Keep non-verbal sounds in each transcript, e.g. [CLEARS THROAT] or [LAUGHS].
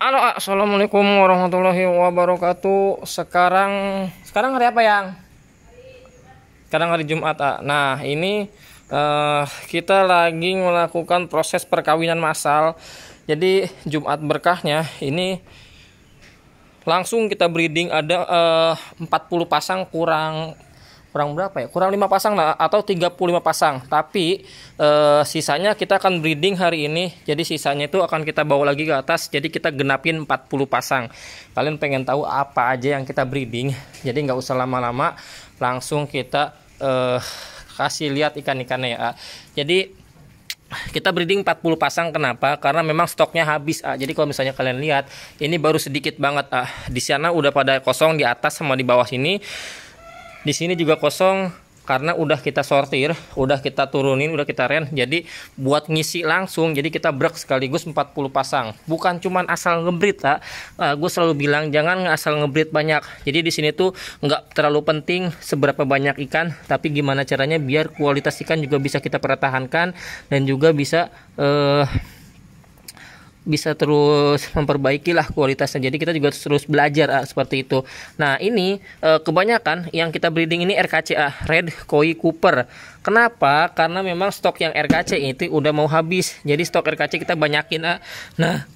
Halo, assalamualaikum warahmatullahi wabarakatuh. Sekarang, sekarang hari apa yang? Sekarang hari Jumat. Ah. Nah, ini uh, kita lagi melakukan proses perkawinan massal. Jadi Jumat berkahnya ini langsung kita breeding ada eh, uh, 40 pasang kurang kurang berapa ya kurang lima pasang lah atau 35 pasang tapi e, sisanya kita akan breeding hari ini jadi sisanya itu akan kita bawa lagi ke atas jadi kita genapin 40 pasang kalian pengen tahu apa aja yang kita breeding jadi nggak usah lama-lama langsung kita e, kasih lihat ikan-ikannya ya jadi kita breeding 40 pasang kenapa? Karena memang stoknya habis ah. Jadi kalau misalnya kalian lihat, ini baru sedikit banget ah. Di sana udah pada kosong di atas sama di bawah sini di sini juga kosong karena udah kita sortir, udah kita turunin, udah kita ren. Jadi buat ngisi langsung, jadi kita brek sekaligus 40 pasang. Bukan cuman asal ngebrit, tak. Uh, eh, gue selalu bilang jangan asal ngebrit banyak. Jadi di sini tuh nggak terlalu penting seberapa banyak ikan, tapi gimana caranya biar kualitas ikan juga bisa kita pertahankan dan juga bisa uh, bisa terus memperbaiki lah kualitasnya. Jadi kita juga terus belajar ah, seperti itu. Nah ini eh, kebanyakan yang kita breeding ini RKCA ah, Red Koi Cooper. Kenapa? Karena memang stok yang RKC itu udah mau habis. Jadi stok RKC kita banyakin ah. Nah [LAUGHS]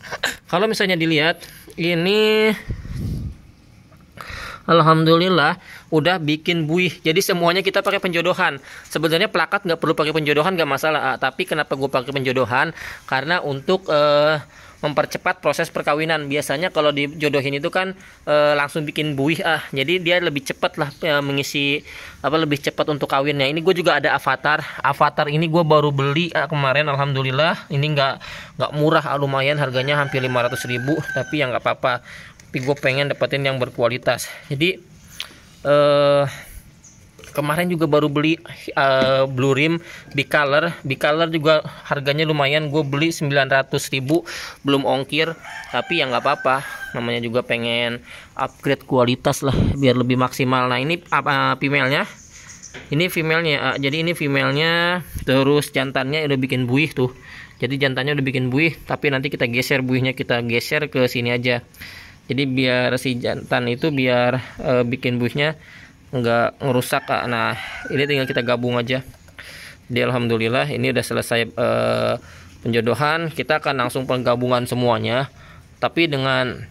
kalau misalnya dilihat ini Alhamdulillah udah bikin buih. Jadi semuanya kita pakai penjodohan. Sebenarnya plakat nggak perlu pakai penjodohan nggak masalah. Ah, tapi kenapa gue pakai penjodohan? Karena untuk eh, mempercepat proses perkawinan. Biasanya kalau dijodohin itu kan eh, langsung bikin buih ah. Jadi dia lebih cepat lah eh, mengisi apa lebih cepat untuk kawinnya. Ini gue juga ada avatar. Avatar ini gue baru beli ah, kemarin. Alhamdulillah ini nggak nggak murah. Ah, lumayan harganya hampir 500 ribu. Tapi yang nggak apa-apa tapi gue pengen dapetin yang berkualitas jadi eh kemarin juga baru beli uh, blue rim bicolor bicolor juga harganya lumayan gue beli 900 ribu belum ongkir tapi ya nggak apa-apa namanya juga pengen upgrade kualitas lah biar lebih maksimal nah ini apa uh, female-nya ini female-nya uh, jadi ini female-nya terus jantannya udah bikin buih tuh jadi jantannya udah bikin buih tapi nanti kita geser buihnya kita geser ke sini aja jadi biar si jantan itu biar e, bikin busnya nggak ngerusak kak. nah ini tinggal kita gabung aja jadi alhamdulillah ini udah selesai e, penjodohan kita akan langsung penggabungan semuanya tapi dengan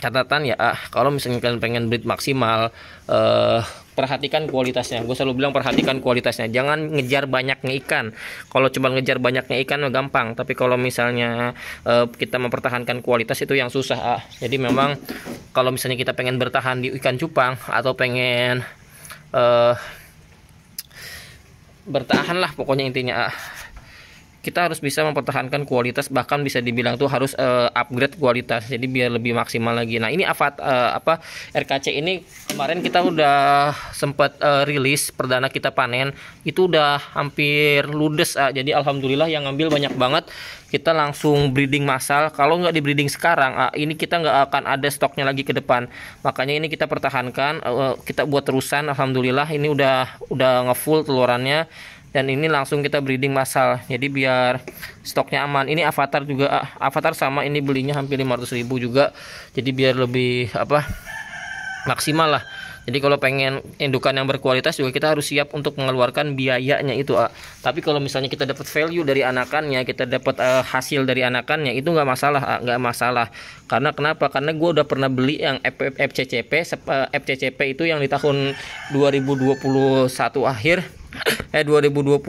catatan ya ah, kalau misalnya kalian pengen breed maksimal eh, perhatikan kualitasnya gue selalu bilang perhatikan kualitasnya jangan ngejar banyaknya ikan kalau cuma ngejar banyaknya ikan gampang tapi kalau misalnya uh, kita mempertahankan kualitas itu yang susah ah. jadi memang kalau misalnya kita pengen bertahan di ikan cupang atau pengen uh, eh, bertahan lah pokoknya intinya ah kita harus bisa mempertahankan kualitas bahkan bisa dibilang tuh harus uh, upgrade kualitas jadi biar lebih maksimal lagi nah ini avat uh, apa RKC ini kemarin kita udah sempat uh, eh, rilis perdana kita panen itu udah hampir ludes uh, jadi alhamdulillah yang ngambil banyak banget kita langsung breeding massal kalau nggak di breeding sekarang uh, ini kita nggak akan ada stoknya lagi ke depan makanya ini kita pertahankan uh, kita buat terusan alhamdulillah ini udah udah ngefull telurannya dan ini langsung kita breeding massal jadi biar stoknya aman ini avatar juga ah, avatar sama ini belinya hampir 500.000 juga jadi biar lebih apa maksimal lah jadi kalau pengen indukan yang berkualitas juga kita harus siap untuk mengeluarkan biayanya itu A. Ah. Tapi kalau misalnya kita dapat value dari anakannya, kita dapat uh, hasil dari anakannya itu nggak masalah, A. Ah, nggak masalah. Karena kenapa? Karena gue udah pernah beli yang FCCP, FCCP eh, itu yang di tahun 2021 akhir [LAUGHS] eh 2021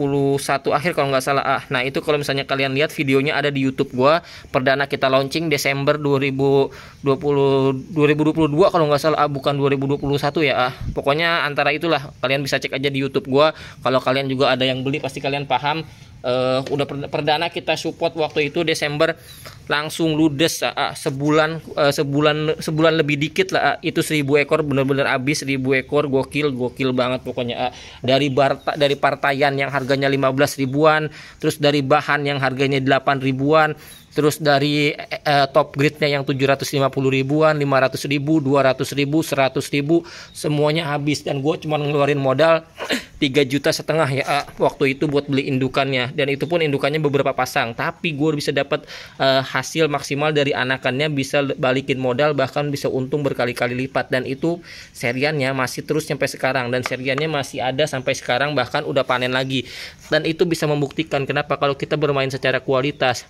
akhir kalau nggak salah ah nah itu kalau misalnya kalian lihat videonya ada di YouTube gua perdana kita launching Desember 2020 2022 kalau nggak salah ah bukan 2021 ya ah pokoknya antara itulah kalian bisa cek aja di YouTube gua kalau kalian juga ada yang beli pasti kalian paham uh, udah perdana kita support waktu itu Desember langsung ludes ah, ah sebulan uh, sebulan sebulan lebih dikit lah ah. itu seribu ekor bener-bener habis seribu ekor gokil gokil banget pokoknya ah. dari barta dari partaian yang harganya lima belas ribuan terus dari bahan yang harganya delapan ribuan terus dari eh, eh top tujuh ratus lima puluh ribuan, lima ratus ribu, dua ratus ribu, seratus ribu, semuanya habis dan gue cuma ngeluarin modal [CLEARS THROAT] tiga juta setengah ya ah, waktu itu buat beli indukannya dan itu pun indukannya beberapa pasang tapi gue bisa dapat eh, hasil maksimal dari anakannya bisa balikin modal bahkan bisa untung berkali-kali lipat dan itu seriannya masih terus sampai sekarang dan seriannya masih ada sampai sekarang bahkan udah panen lagi dan itu bisa membuktikan kenapa kalau kita bermain secara kualitas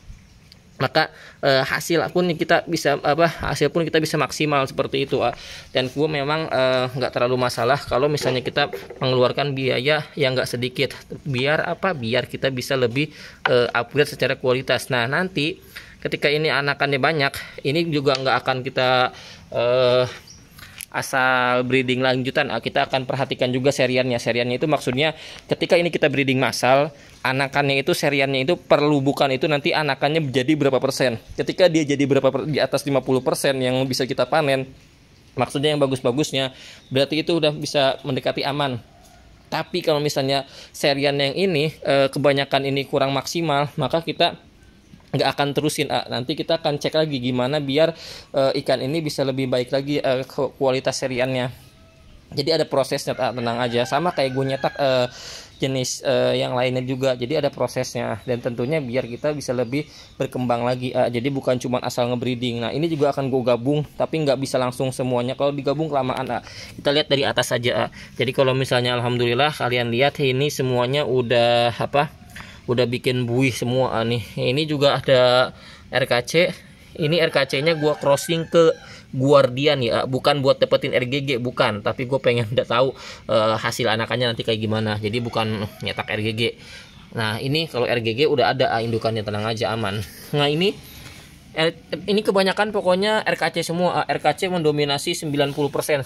maka eh, hasil pun kita bisa apa hasil pun kita bisa maksimal seperti itu ah. dan gue memang eh, nggak eh, terlalu masalah kalau misalnya kita mengeluarkan biaya yang nggak sedikit biar apa biar kita bisa lebih eh, upgrade secara kualitas nah nanti ketika ini anakannya banyak ini juga nggak akan kita uh, asal breeding lanjutan ah, kita akan perhatikan juga seriannya seriannya itu maksudnya ketika ini kita breeding massal anakannya itu seriannya itu perlu bukan itu nanti anakannya menjadi berapa persen ketika dia jadi berapa per, di atas 50 persen yang bisa kita panen maksudnya yang bagus-bagusnya berarti itu udah bisa mendekati aman tapi kalau misalnya serian yang ini eh, kebanyakan ini kurang maksimal maka kita nggak akan terusin ah, nanti kita akan cek lagi gimana biar uh, ikan ini bisa lebih baik lagi uh, kualitas seriannya jadi ada prosesnya ah, tenang aja sama kayak gue nyetak uh, jenis uh, yang lainnya juga jadi ada prosesnya dan tentunya biar kita bisa lebih berkembang lagi ah, jadi bukan cuma asal ngebreeding nah ini juga akan gue gabung tapi nggak bisa langsung semuanya kalau digabung kelamaan ah. kita lihat dari atas aja ah. jadi kalau misalnya alhamdulillah kalian lihat ini semuanya udah apa udah bikin buih semua ah, nih ini juga ada RKC ini RKC nya gua crossing ke Guardian ya bukan buat dapetin RGG bukan tapi gue pengen udah [LAUGHS] tahu uh, hasil anakannya nanti kayak gimana jadi bukan nyetak RGG nah ini kalau RGG udah ada ah, indukannya tenang aja aman nah ini eh, ini kebanyakan pokoknya RKC semua ah. RKC mendominasi 90%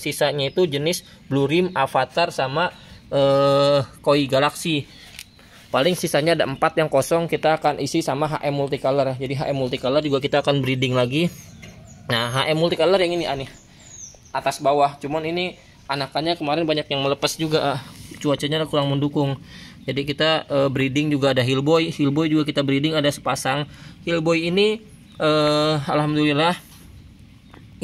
sisanya itu jenis blue rim avatar sama eh, koi Galaksi paling sisanya ada empat yang kosong kita akan isi sama HM multicolor jadi HM multicolor juga kita akan breeding lagi nah HM multicolor yang ini aneh atas bawah cuman ini anakannya kemarin banyak yang melepas juga ah. cuacanya kurang mendukung jadi kita uh, breeding juga ada hillboy hillboy juga kita breeding ada sepasang hillboy ini uh, alhamdulillah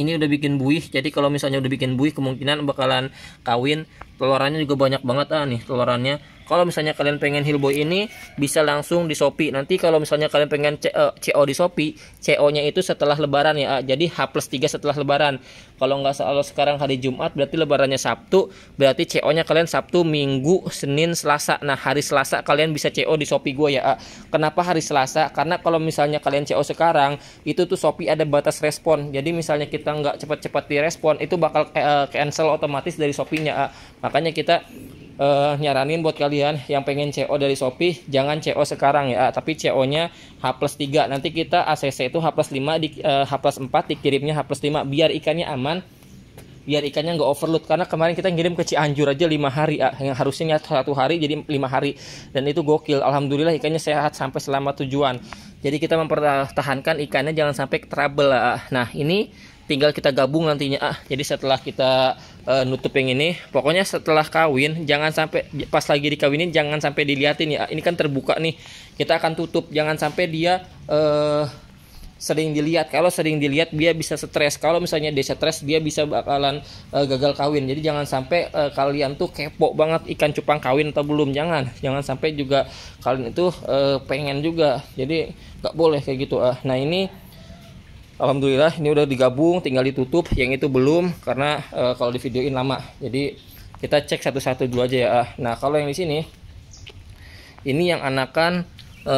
ini udah bikin buih jadi kalau misalnya udah bikin buih kemungkinan bakalan kawin telurannya juga banyak banget ah nih telurannya kalau misalnya kalian pengen Hillboy ini bisa langsung di Shopee nanti kalau misalnya kalian pengen CO, eh, CO di Shopee CO nya itu setelah lebaran ya jadi H plus 3 setelah lebaran kalau nggak salah sekarang hari Jumat berarti lebarannya Sabtu berarti CO nya kalian Sabtu Minggu Senin Selasa nah hari Selasa kalian bisa CO di Shopee gue ya kenapa hari Selasa karena kalau misalnya kalian CO sekarang itu tuh Shopee ada batas respon jadi misalnya kita nggak cepat-cepat direspon itu bakal eh, cancel otomatis dari Shopee-nya makanya kita uh, nyaranin buat kalian yang pengen CO dari Shopee jangan CO sekarang ya tapi CO nya H plus 3 nanti kita ACC itu H plus 5 di, uh, H plus 4 dikirimnya H plus 5 biar ikannya aman biar ikannya nggak overload karena kemarin kita ngirim ke Cianjur aja lima hari ya. yang harusnya satu hari jadi lima hari dan itu gokil alhamdulillah ikannya sehat sampai selama tujuan jadi kita mempertahankan ikannya jangan sampai trouble ya. nah ini tinggal kita gabung nantinya ah jadi setelah kita uh, nutup yang ini pokoknya setelah kawin jangan sampai pas lagi dikawinin jangan sampai diliatin ya ini kan terbuka nih kita akan tutup jangan sampai dia uh, sering dilihat kalau sering dilihat dia bisa stres kalau misalnya dia stres dia bisa bakalan uh, gagal kawin jadi jangan sampai uh, kalian tuh kepo banget ikan cupang kawin atau belum jangan jangan sampai juga kalian itu uh, pengen juga jadi nggak boleh kayak gitu ah nah ini Alhamdulillah ini udah digabung tinggal ditutup yang itu belum karena e, kalau di videoin lama jadi kita cek satu-satu dulu aja ya ah. nah kalau yang di sini ini yang anakan e,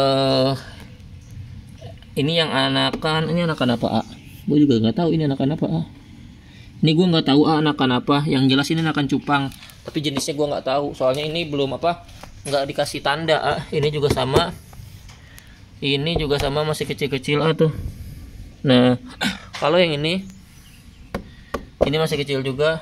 ini yang anakan ini anakan apa ah? gue juga nggak tahu ini anakan apa ah. ini gue nggak tahu ah, anakan apa yang jelas ini anakan cupang tapi jenisnya gue nggak tahu soalnya ini belum apa nggak dikasih tanda ah. ini juga sama ini juga sama masih kecil-kecil atau. Ah, tuh nah [CLEARS THROAT] kalau yang ini ini masih kecil juga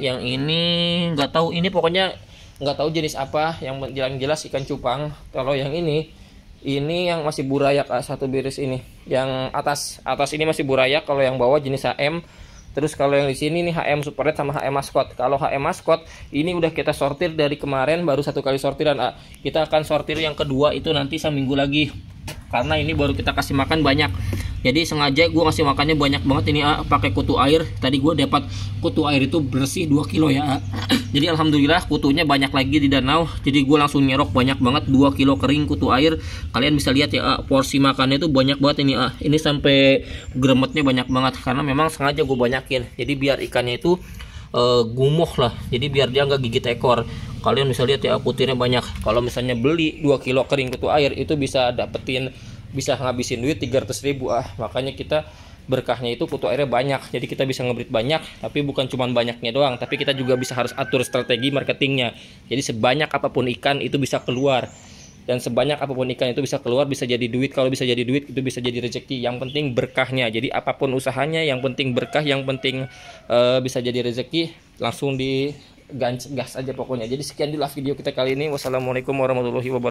yang ini nggak tahu ini pokoknya nggak tahu jenis apa yang jelas jelas ikan cupang kalau yang ini ini yang masih burayak satu biris ini yang atas atas ini masih burayak kalau yang bawah jenis HM terus kalau yang di sini nih HM Superred sama HM Mascot kalau HM Mascot ini udah kita sortir dari kemarin baru satu kali sortiran kita akan sortir yang kedua itu nanti seminggu lagi karena ini baru kita kasih makan banyak jadi sengaja gue kasih makannya banyak banget ini ah, pakai kutu air tadi gue dapat kutu air itu bersih 2 kilo ya ah. [CLEARS THROAT] jadi alhamdulillah kutunya banyak lagi di danau jadi gue langsung nyerok banyak banget 2 kilo kering kutu air kalian bisa lihat ya ah, porsi makannya itu banyak banget ini ah. ini sampai gremetnya banyak banget karena memang sengaja gue banyakin jadi biar ikannya itu uh, eh, gumoh lah jadi biar dia nggak gigit ekor kalian bisa lihat ya putirnya banyak kalau misalnya beli 2 kilo kering kutu air itu bisa dapetin bisa ngabisin duit 300 ribu ah makanya kita berkahnya itu kutu airnya banyak jadi kita bisa ngebrit banyak tapi bukan cuma banyaknya doang tapi kita juga bisa harus atur strategi marketingnya jadi sebanyak apapun ikan itu bisa keluar dan sebanyak apapun ikan itu bisa keluar bisa jadi duit kalau bisa jadi duit itu bisa jadi rezeki yang penting berkahnya jadi apapun usahanya yang penting berkah yang penting e, bisa jadi rezeki langsung di gas aja pokoknya jadi sekian dulu video kita kali ini wassalamualaikum warahmatullahi wabarakatuh